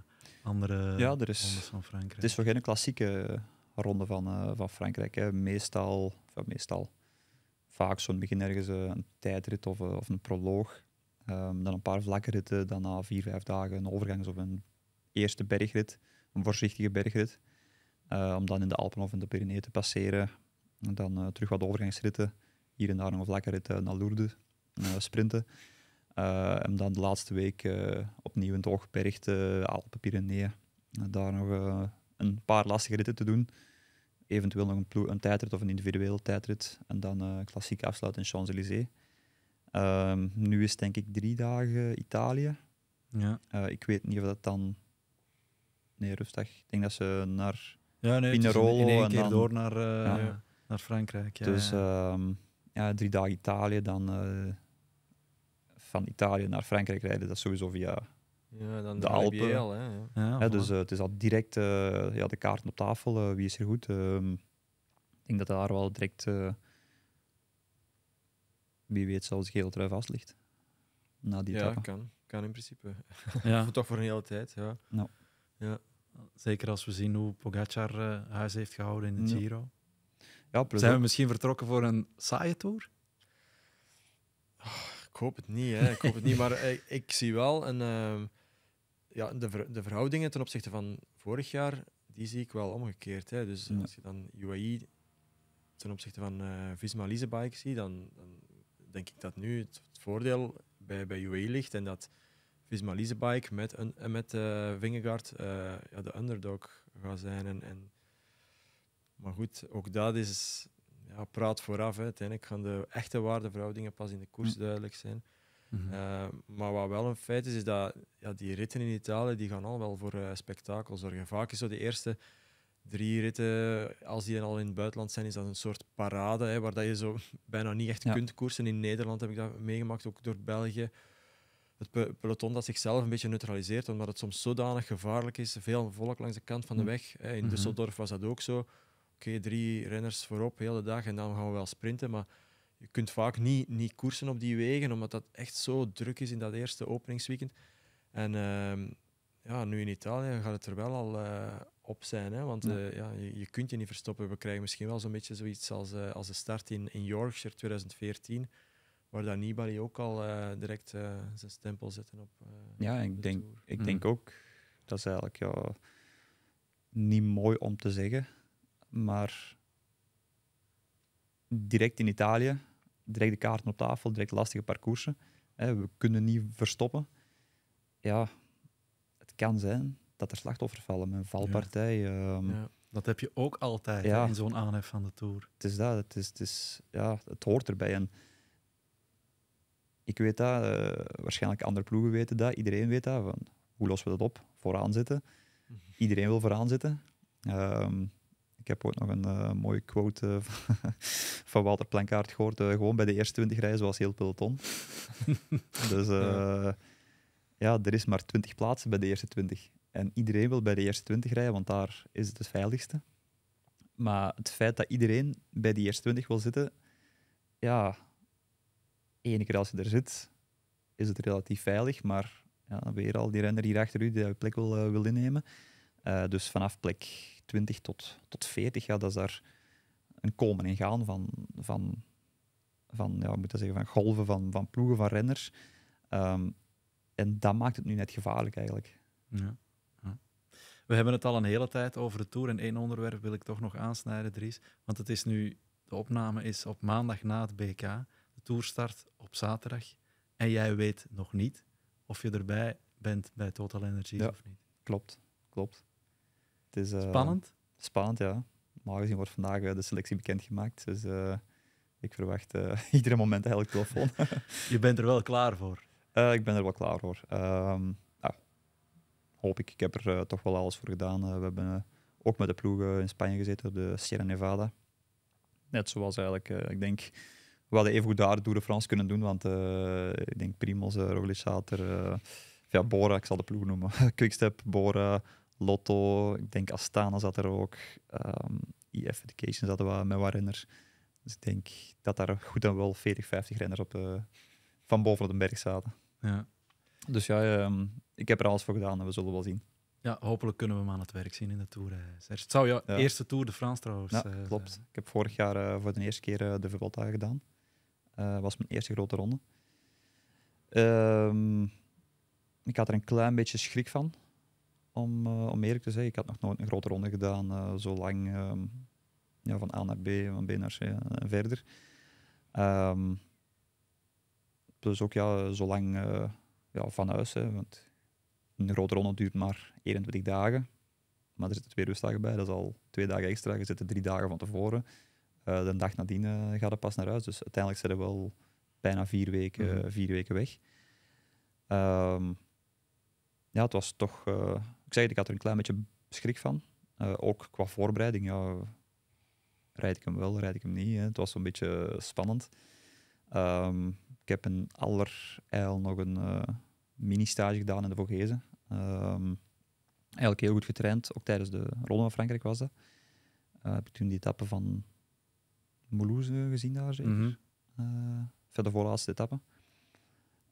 andere ja, er is, van Frankrijk. Het is voor geen klassieke ronde van, van Frankrijk. Hè. Meestal, meestal vaak zo'n begin ergens een tijdrit of, of een proloog. Ehm, dan een paar vlakke ritten, dan na vier, vijf dagen een overgangs- of een eerste bergrit, een voorzichtige bergrit. Eh, om dan in de Alpen of in de Pyreneeën te passeren. En dan eh, terug wat overgangsritten. Hier en daar nog een vlakke rit eh, naar Lourdes sprinten. en dan de laatste week opnieuw in het oogberg de Alpen, Pyreneeën. daar nog een paar lastige ritten te doen. Eventueel nog een, een tijdrit of een individueel tijdrit. En dan klassiek afsluiten in Champs-Élysées. Ehm, nu is denk ik drie dagen Italië. Ja. ik weet niet of dat dan. Nee, rustig. Ik denk dat ze naar ja, nee, in één keer door naar, eh, naar Frankrijk. Ja, dus ja, ehm, drie dagen Italië, dan eh, van Italië naar Frankrijk rijden, dat sowieso via ja, dan de, Alpen. hè, ja. dus eh, het is al direct ja, de kaarten op tafel, wie is er goed. Ehm, ik denk dat daar wel direct, wie weet, zelfs geel trui vast ligt. Na die ja, kan. Kan in principe. Ja. Toch voor een hele tijd, ja. Nou. ja. Zeker als we zien hoe Pogacar eh, huis heeft gehouden in de Giro. Ja, Zijn we misschien vertrokken voor een saaie tour? Oh, ik hoop het niet, hè. ik hoop het niet. Maar eh, ik, zie wel een, ehm, ja, de, de verhoudingen ten opzichte van vorig jaar, die zie ik wel omgekeerd. Hè. Dus als je dan UAE ten opzichte van uh, Visma Lisebike ziet, dan, dan, denk ik dat nu het, het voordeel bij, bij UAE ligt en dat Visma bike met, een, eh, met eh, Vingegaard eh, ja, de underdog gaat zijn. En, en, maar goed, ook dat is ja, praat vooraf. Hè. Uiteindelijk gaan de echte waardeverhoudingen pas in de koers mm. duidelijk zijn. Mhm. maar wat wel een feit is, is dat ja, die ritten in Italië die gaan al wel voor uh, spektakel zorgen. Vaak is zo de eerste drie ritten, als die al in het buitenland zijn, is dat een soort parade hè, waar dat je zo bijna niet echt kunt koersen. In Nederland heb ik dat meegemaakt, ook door België het peloton dat zichzelf een beetje neutraliseert, omdat het soms zodanig gevaarlijk is. Veel volk langs de kant van de mm. weg. In mm Düsseldorf was dat ook zo. Oké, drie renners voorop, heel de dag, en dan gaan we wel sprinten. Maar je kunt vaak niet, niet koersen op die wegen, omdat dat echt zo druk is in dat eerste openingsweekend. En ehm, ja, nu in Italië gaat het er wel al eh, op zijn, hè? want ja. Eh, je, kunt je niet verstoppen. We krijgen misschien wel zo'n beetje zoiets als, eh, als de start in, in Yorkshire 2014 waar dan Nibali ook al eh, direct eh, zijn stempel zetten op. Uh, ja, ik, denk, ik hmm. denk ook dat is eigenlijk ja, niet mooi om te zeggen, maar direct in Italië, direct de kaarten op tafel, direct lastige parcoursen. Hè, we kunnen niet verstoppen. Ja, het kan zijn dat er slachtoffers vallen, een valpartij. Ehm, dat heb je ook altijd in zo'n aanhef van de Tour. Het is dat, het, is, het, is, ja, het hoort erbij. En ik weet dat, uh, waarschijnlijk andere ploegen weten dat, iedereen weet dat. Van, hoe lossen we dat op? Vooraan zitten. Iedereen wil vooraan zitten. Ehm, ik heb ook nog een eh, mooie quote eh, van Walter Plankaart gehoord. gewoon bij de eerste 20 rijden, zoals heel peloton. dus ja. ja, er is maar 20 plaatsen bij de eerste 20. En iedereen wil bij de eerste 20 rijden, want daar is het het veiligste. Maar het feit dat iedereen bij die eerste 20 wil zitten, ja, ene keer als je er zit, is het relatief veilig. Maar ja, weer al die renner hier achter u die je plek wil, eh, wil innemen. Eh, dus vanaf plek 20 tot, tot 40, ja, dat is daar een komen en gaan van, van, van, ja, moet dat zeggen, van golven, van, van ploegen, van renners. Ehm, en dat maakt het nu net gevaarlijk eigenlijk. We hebben het al een hele tijd over de Tour en één onderwerp wil ik toch nog aansnijden, Dries. Want het is nu, de opname is op maandag na het BK de tour start op zaterdag en jij weet nog niet of je erbij bent bij Total Energy of niet. Klopt, klopt. Het is, eh, spannend? Spannend, ja. Normaal gezien wordt vandaag eh, de selectie bekendgemaakt, dus eh, ik verwacht iedere moment eigenlijk vol. je bent er wel klaar voor? ik ben er wel klaar voor. Um, nou, hoop ik. Ik heb er toch wel alles voor gedaan. we hebben ook met de ploegen in Spanje gezeten, op de Sierra Nevada. Net zoals eigenlijk, ik denk, we hadden even goed daar door de Frans kunnen doen, want eh, ik denk Primos, uh, eh, Roglic eh, ja, Bora, ik zal de ploeg noemen. Quickstep, Bora, Lotto, ik denk Astana zat er ook. Um, ehm, IF Education zaten we met wat Dus ik denk dat daar goed en wel 40, 50 renners op, van boven op de berg zaten. Ja. Dus ja, ehm, ik heb er alles voor gedaan en we zullen wel zien. Ja, hopelijk kunnen we hem aan het werk zien in de Tour. Het zou jouw ja. eerste Tour de Frans trouwens klopt. Ik heb vorig jaar voor de eerste keer de Vuelta gedaan. Uh, was mijn eerste grote ronde. Ehm, ik had er een klein beetje schrik van. Om, uh, om eerlijk te zeggen. ik had nog nooit een grote ronde gedaan, eh, zo lang ehm, ja, van A naar B, van B naar C en verder. Um, dus ook ja, zo lang ja, van huis, hè, want een grote ronde duurt maar 21 dagen. Maar er zitten twee rustdagen bij, dat is al twee dagen extra. Je zit er drie dagen van tevoren. Eh, de dag nadien uh, gaat het pas naar huis. Dus uiteindelijk zijn we wel bijna vier weken, mhm. vier weken weg. Ehm, ja, het was toch. Eh, ik zei, ik had er een klein beetje schrik van. ook qua voorbereiding. Ja, rijd ik hem wel, rijd ik hem niet. Hè. Het was een beetje spannend. Ehm, ik heb in allerijl nog een mini-stage gedaan in de Vogezen. Um, ehm, eigenlijk heel goed getraind, ook tijdens de Ronde van Frankrijk was dat. Uh, heb ik toen die etappe van Moulouse eh, gezien daar zeker. Mm eh, voor de voorlaatste etappe.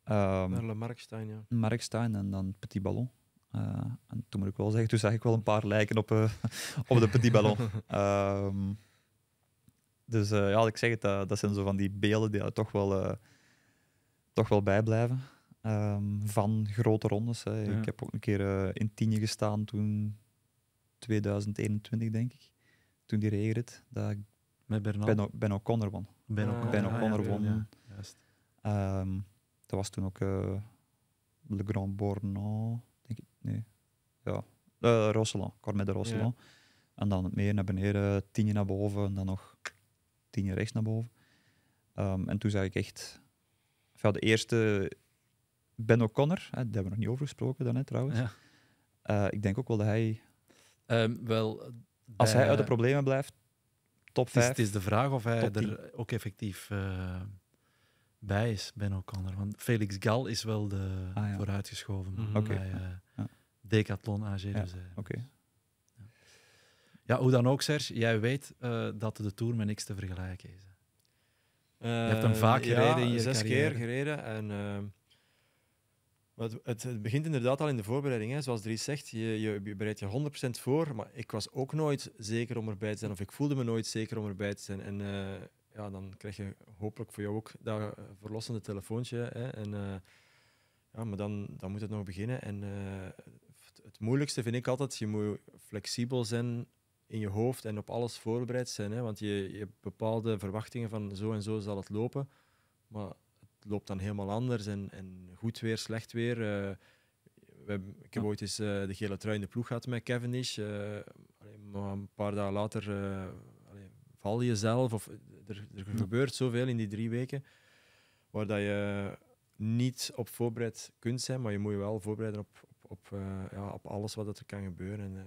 Um, Naar Markstein, ja. Markstein en dan Petit Ballon. Eh, en toen moet ik wel zeggen, toen zag ik wel een paar lijken op, op de Petit Ballon. Ehm, dus ja, ik zeg het, dat zijn zo van die beelden die er toch wel, toch wel bijblijven. Ehm, van grote rondes. Ik heb ook een keer in tienje gestaan toen 2021, denk ik. Toen die regenrit, dat met Bernal? Ben, ben O'Connor won. Ben ah, O'Connor, won. juist. Ehm, dat was toen ook uh, Le Grand Bornand, Nee. Ja. Uh, eh, Cormet de En dan meer naar beneden, tien naar boven en dan nog jaar rechts naar boven. Ehm, en toen zag ik echt... Ja, de eerste Ben O'Connor, daar hebben we nog niet over gesproken daarnet trouwens. Ja. Eh, ik denk ook wel dat hij... Ehm, wel, als hij uit de problemen blijft, top 5. Het is, het is de vraag of hij er ook effectief eh, bij is, Ben O'Connor. Want Felix Gal is wel de ah, vooruitgeschoven mhm. bij eh, ja. Decathlon AG. Ja. Dus, eh, ja. hoe dan ook, Serge, jij weet dat de Tour met niks te vergelijken is. je hebt hem vaak gereden zes keer gereden en het, begint inderdaad al in de voorbereiding. Hè. Zoals Dries zegt, je, je, je bereidt je 100% voor. Maar ik was ook nooit zeker om erbij te zijn, of ik voelde me nooit zeker om erbij te zijn. En eh, ja, dan krijg je hopelijk voor jou ook dat verlossende telefoontje. Hè. En, eh, ja, maar dan, dan moet het nog beginnen. En eh, het, het, moeilijkste vind ik altijd, je moet flexibel zijn in je hoofd en op alles voorbereid zijn. Hè. Want je, je hebt bepaalde verwachtingen van zo en zo zal het lopen. Maar loopt dan helemaal anders. En, en goed weer, slecht weer. Uh, we, ik heb ooit eens eh, de gele trui in de ploeg gehad met Cavendish. Eh, maar een paar dagen later val je zelf. Of, er, er gebeurt zoveel in die drie weken waar dat je niet op voorbereid kunt zijn, maar je moet je wel voorbereiden op, op, op, ja, op alles wat er kan gebeuren. En,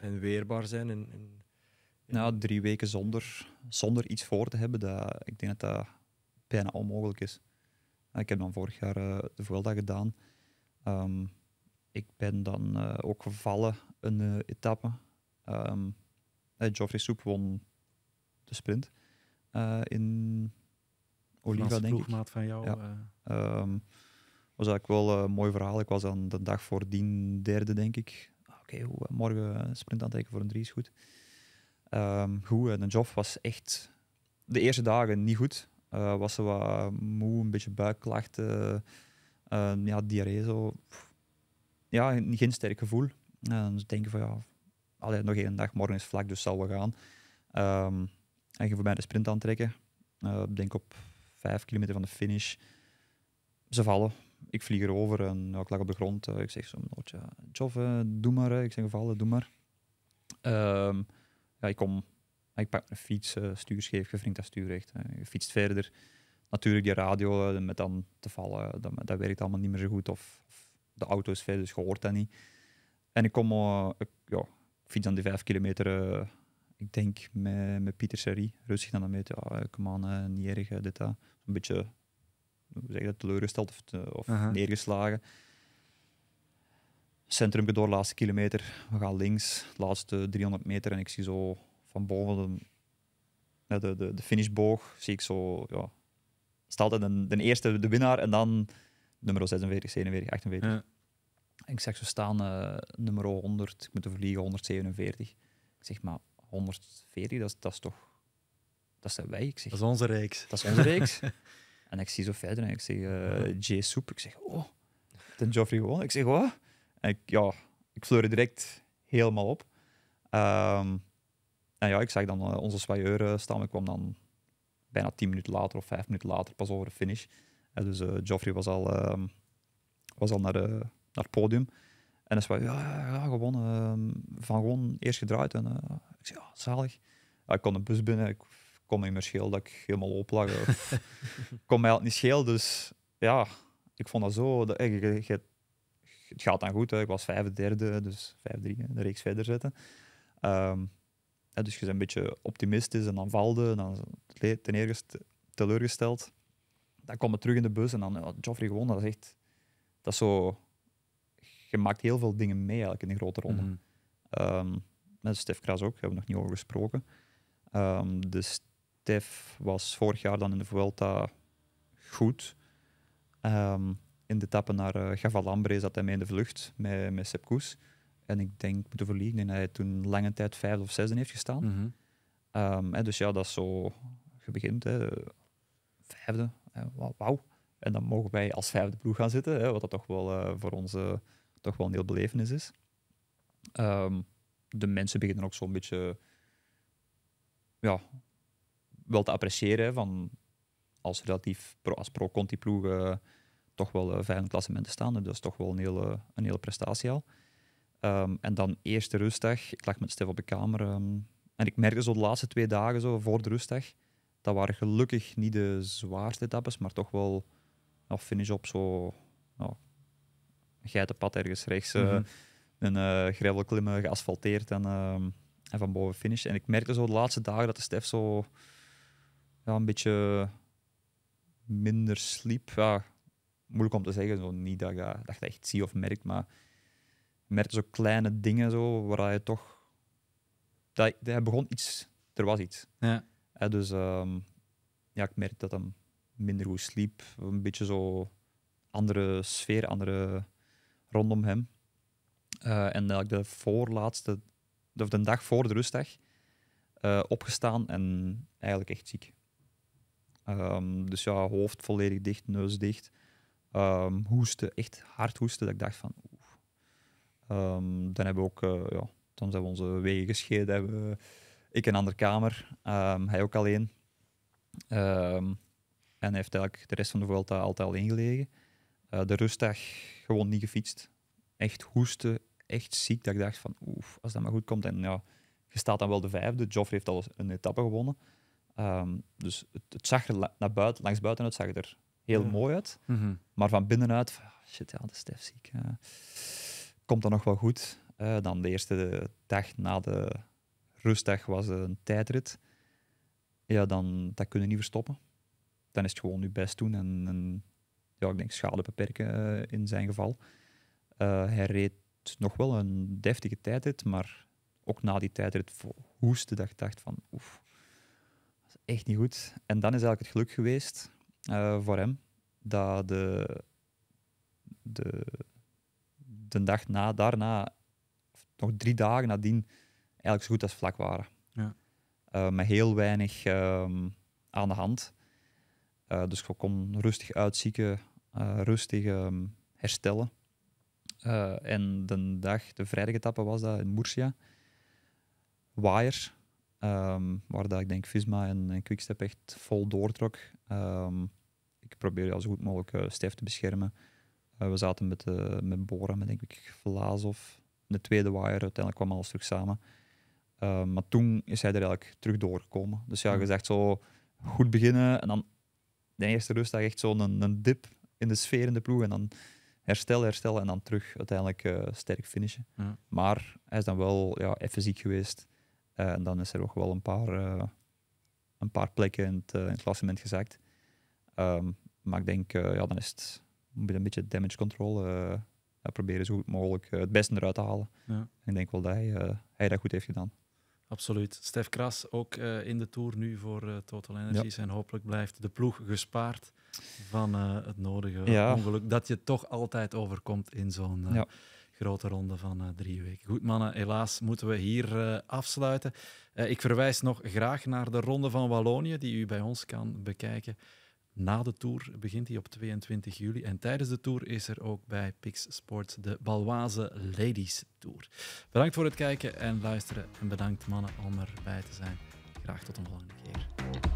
en, weerbaar zijn. En, Nou, drie weken zonder, zonder iets voor te hebben, dat, ik denk dat dat bijna onmogelijk is. Ik heb dan vorig jaar eh, de Vuelta gedaan. Ehm, ik ben dan eh, ook gevallen een uh, etappe. Um, Geoffrey Soep won de sprint in Oliva, denk ik. van jou. Ja. Ehm, was eigenlijk wel een mooi verhaal. Ik was dan de dag voor voordien derde, denk ik. Ah, oké, morgen sprint aantrekken voor een drie is goed. Um, goed, en Joff was echt de eerste dagen niet goed. Eh, was ze wat moe, een beetje buikklachten, eh, ja, diarree zo. Ja, geen sterk gevoel. En eh, ze dus denken van ja, allee, nog één dag, morgen is vlak, dus zal we gaan. Um, en ging voor mij de sprint aantrekken. Uh, denk op vijf kilometer van de finish. Ze vallen. Ik vlieg erover en ja, ik lag op de grond. ik zeg zo'n nootje, Joff, doe maar. Ik zeg gevallen, doe maar. Ehm, ja, ik kom ik pak mijn fiets, eh, stuur scheef gevriend, dat stuur echt. Eh. Je fietst verder. Natuurlijk, die radio eh, met dan te vallen, dat, werkt allemaal niet meer zo goed. Of, de auto is verder, dus je hoort dat niet. En ik kom, ik, ja, fiets dan die vijf kilometer, ik denk met, met Pieter Serie, rustig dan met, ja, kom aan, niet erg, dit, dat. Een beetje zeg dat, teleurgesteld of, of neergeslagen. Centrum door, laatste kilometer. We gaan links, laatste 300 meter. En ik zie zo van boven de, de, de, de finishboog zie ik zo. Ja, staat altijd de eerste de winnaar en dan nummer 46, 47, 48. En ik zeg zo staan uh, nummer 100, ik moet er vliegen 147. Ik zeg maar 140, dat, dat is toch. Dat zijn wij. Ik zeg, dat is onze reeks. Dat is onze reeks. en ik zie zo verder en ik zeg uh, eh, J Soep. Ik zeg, oh, ten Joffrey gewoon. Ik zeg, wat? En ik, ja, ik fleur direct helemaal op. Ehm, ja, ik zag dan uh, onze soigneur staan. Ik kwam dan bijna tien minuten later of vijf minuten later pas over de finish. dus Geoffrey eh, was al, ehm, was al naar, naar het podium. En hij zei ja, ja, gewonnen. Ehm, van gewoon eerst gedraaid. En eh, ik zei, ja, zalig. ik kon de bus binnen. Ik kon niet meer schelen dat ik helemaal oplag. kon mij niet schelen. Dus ja, ik vond dat zo. Dat, ik, het gaat dan goed. Hè. Ik was vijfde, derde, dus vijf, drie, de reeks verder zetten. Ehm, dus je bent een beetje optimistisch en dan valde, en dan ten eerste teleurgesteld. Dan kom je terug in de bus en dan, ja, Joffrey gewonnen. Dat echt, dat zo, je maakt heel veel dingen mee eigenlijk in de grote ronde. Mhm. Ehm, met Stef Kras ook, daar hebben we nog niet over gesproken. Um, dus Stef was vorig jaar dan in de Vuelta goed. Ehm, in de etappe naar uh, eh, Gavalambre zat hij mee in de vlucht met, met Sepp en ik denk, moeten verliegen, en dat hij toen lange tijd vijfde of zesde heeft gestaan. Mm hè, dus ja, dat is zo, je begint hè, vijfde, wauw. En dan mogen wij als vijfde ploeg gaan zitten, hè, wat dat toch wel eh, voor ons eh, toch wel een heel belevenis is. Ehm, de mensen beginnen ook zo'n beetje ja, wel te appreciëren van als relatief pro, als pro-conti ploeg eh, toch wel vijfde klassement te staan. Dus dat is toch wel een hele, een hele prestatie al. Ehm, en dan eerste rustdag, ik lag met Stef op de kamer. Ehm, en ik merkte zo de laatste twee dagen, zo voor de rustdag, dat waren gelukkig niet de zwaarste etappes, maar toch wel nou, finish op zo nou, geitenpad ergens rechts. Eh, mhm. Een uh, gravel klimmen, geasfalteerd en, ehm, en van boven finish. En ik merkte zo de laatste dagen dat de Stef zo ja, een beetje minder sliep. Ja, moeilijk om te zeggen, zo niet dat je, dat echt zie of merkt, maar merkte zo kleine dingen zo, waar hij toch. Dat, hij begon iets, er was iets. Ja. dus ehm, ja, ik merkte dat hij minder goed sliep. Een beetje zo andere sfeer, andere rondom hem. Eh, en dat ik de voorlaatste, of de dag voor de rustdag, eh, opgestaan en eigenlijk echt ziek. Ehm, dus ja, hoofd volledig dicht, neus dicht. Um, hoesten, echt hard hoesten. Dat ik dacht van, Um, dan hebben we ook, eh, ja, dan zijn we onze wegen gescheiden. Hebben we, ik een andere kamer, ehm, hij ook alleen. Ehm, en hij heeft eigenlijk de rest van de Vuelta altijd alleen gelegen. Eh, de rustdag gewoon niet gefietst. Echt hoesten, echt ziek. Dat ik dacht van, oef, als dat maar goed komt. En ja, je staat dan wel de vijfde. Joffrey heeft al een etappe gewonnen. dus het, zag er naar buiten, langs buitenuit zag er heel mooi uit. Mhm. Maar van binnenuit, ah, shit, ja, dat is stef ziek komt dat nog wel goed. Eh, dan de eerste dag na de rustdag was een tijdrit. Ja, dan dat kunnen we niet verstoppen. Dan is het gewoon je best doen en, en ja, ik denk schade beperken eh, in zijn geval. Eh, hij reed nog wel een deftige tijdrit, maar ook na die tijdrit hoeste dat ik dacht van oef, dat is echt niet goed. En dan is eigenlijk het geluk geweest voor hem dat de, de de dag na, daarna, nog drie dagen nadien, eigenlijk zo goed als vlak waren. Ja. Eh, met heel weinig ehm, aan de hand. Eh, dus ik kon rustig uitzieken, eh, rustig ehm, herstellen. en de dag, de vrijdagetappe was dat in Murcia. Waaier, ehm, waar dat ik denk Visma en, en Quickstep echt vol doortrok. ik probeerde ja, zo goed mogelijk Stef te beschermen. Eh, we zaten met, eh, met Bora, met denk ik Vlaasov, de tweede waaier. Uiteindelijk kwam alles terug samen. Eh, maar toen is hij er eigenlijk terug doorgekomen. Dus ja, gezegd mm. zo goed beginnen en dan de eerste rustdag echt zo'n een, een, dip in de sfeer in de ploeg. En dan herstel, herstellen en dan terug uiteindelijk sterk finishen. Maar hij is dan wel ja, even ziek geweest. en dan is er ook wel een paar, een paar plekken in het, klassement gezakt. Ehm, maar ik denk, ja, dan is het met een beetje damage control eh, proberen zo goed mogelijk eh, het beste eruit te halen. Ja. ik denk wel dat hij, eh, hij dat goed heeft gedaan. Absoluut. Stef Kras ook in de Tour nu voor Total Energies. En hopelijk blijft de ploeg gespaard van het nodige ongeluk. Dat je toch altijd overkomt in zo'n grote ronde van drie weken. Goed mannen, helaas moeten we hier afsluiten. ik verwijs nog graag naar de Ronde van Wallonië, die u bij ons kan bekijken na de Tour begint hij op 22 juli. En tijdens de Tour is er ook bij Pix Sports de Balwaze Ladies Tour. Bedankt voor het kijken en luisteren. En bedankt mannen om erbij te zijn. Graag tot een volgende keer.